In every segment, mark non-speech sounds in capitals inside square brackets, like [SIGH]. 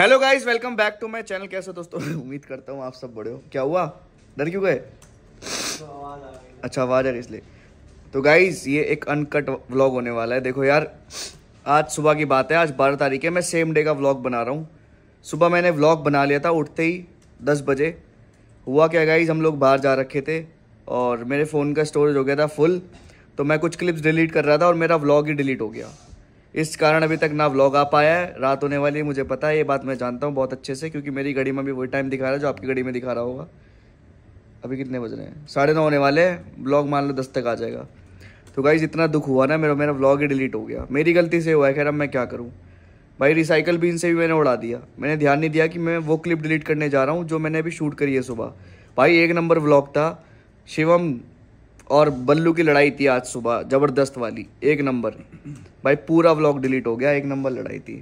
Hello guys welcome back to my channel कैसे दोस्तों [LAUGHS] उम्मीद करता हूँ आप सब बड़े हो क्या हुआ डर क्यों गए अच्छा आवाज़ आ रही इसलिए तो गाइस ये एक अनकट व्लॉग होने वाला है देखो यार आज सुबह की बात है आज बारह तारीख है मैं सेम डे का व्लॉग बना रहा हूँ सुबह मैंने व्लॉग बना लिया था उठते ही दस बजे हुआ क्या गाइज हम लोग बाहर जा रखे थे और मेरे फ़ोन का स्टोरेज हो गया था फुल तो मैं कुछ क्लिप्स डिलीट कर रहा था और मेरा व्लॉग ही डिलीट हो गया इस कारण अभी तक ना व्लॉग आ पाया है रात होने वाली है मुझे पता है ये बात मैं जानता हूँ बहुत अच्छे से क्योंकि मेरी घड़ी में भी वही टाइम दिखा रहा है जो आपकी घड़ी में दिखा रहा होगा अभी कितने बज रहे हैं साढ़े नौ होने वाले हैं ब्लॉग मान लो दस तक आ जाएगा तो गाइज इतना दुख हुआ ना मेरा मेरा ब्लॉग ही डिलीट हो गया मेरी गलती से हुआ है खैर अब मैं क्या करूँ भाई रिसाइकल बीन से भी मैंने उड़ा दिया मैंने ध्यान नहीं दिया कि मैं वो क्लिप डिलीट करने जा रहा हूँ जो मैंने अभी शूट करी है सुबह भाई एक नंबर व्लॉग था शिवम और बल्लू की लड़ाई थी आज सुबह ज़बरदस्त वाली एक नंबर भाई पूरा व्लॉग डिलीट हो गया एक नंबर लड़ाई थी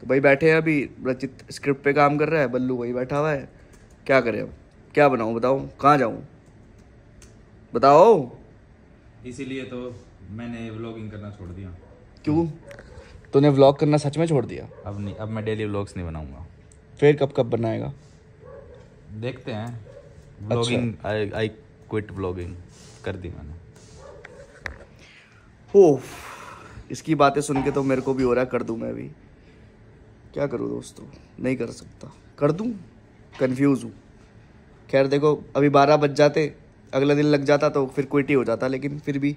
तो भाई बैठे हैं अभी रचित स्क्रिप्ट पे काम कर रहा है बल्लू वही बैठा हुआ है क्या करें अब क्या बनाऊँ बताओ कहाँ जाऊँ बताओ इसीलिए तो मैंने व्लॉगिंग करना छोड़ दिया क्यों तूने व्लॉग करना सच में छोड़ दिया अब नहीं अब मैं डेली व्लॉग्स नहीं बनाऊंगा फिर कब कब बनाएगा देखते हैं व्लॉगिंग अच्छा। आई क्विट ब्लॉगिंग कर दी मैंने ओह इसकी बातें सुन के तो मेरे को भी हो रहा है कर दूँ मैं भी क्या करूँ दोस्तों नहीं कर सकता कर दूँ कन्फ्यूज़ हूँ खैर देखो अभी बारह बज जाते अगला दिन लग जाता तो फिर क्विट ही हो जाता लेकिन फिर भी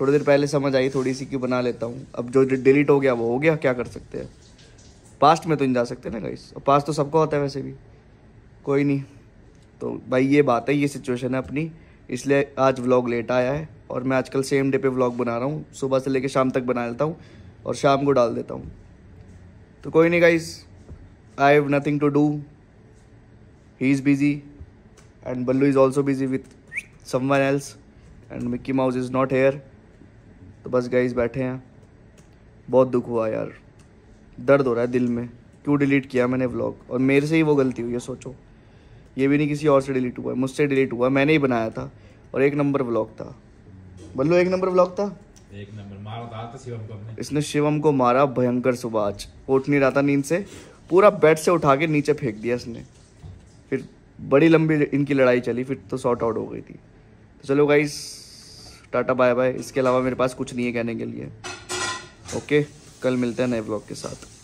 थोड़ी देर पहले समझ आई थोड़ी सी कि बना लेता हूँ अब जो डिलीट हो गया वो हो गया क्या कर सकते हैं पास्ट में तो नहीं जा सकते ना गाइस और पास्ट तो सबको होता है वैसे भी कोई नहीं तो भाई ये बात है ये सिचुएशन है अपनी इसलिए आज व्लॉग लेट आया है और मैं आजकल सेम डे पे व्लॉग बना रहा हूँ सुबह से लेकर शाम तक बना लेता हूँ और शाम को डाल देता हूँ तो कोई नहीं guys I have nothing to do he is busy and Ballu is also busy with someone else and Mickey Mouse is not here तो बस गाइज बैठे हैं बहुत दुख हुआ यार दर्द हो रहा है दिल में क्यों डिलीट किया मैंने व्लॉग और मेरे से ही वो गलती हुई है सोचो ये भी नहीं किसी और से डिलीट हुआ है मुझसे डिलीट हुआ मैंने ही बनाया था और एक नंबर ब्लॉक था बल्लू एक नंबर ब्लॉक था एक नंबर मारा था शिवम को अपने इसने शिवम को मारा भयंकर सुबह आज उठ नहीं रहा था नींद से पूरा बेड से उठा के नीचे फेंक दिया इसने फिर बड़ी लंबी इनकी लड़ाई चली फिर तो शॉर्ट आउट हो गई थी तो चलो गाइस टाटा बाय बाय इसके अलावा मेरे पास कुछ नहीं है कहने के लिए ओके कल मिलते हैं नए ब्लॉग के साथ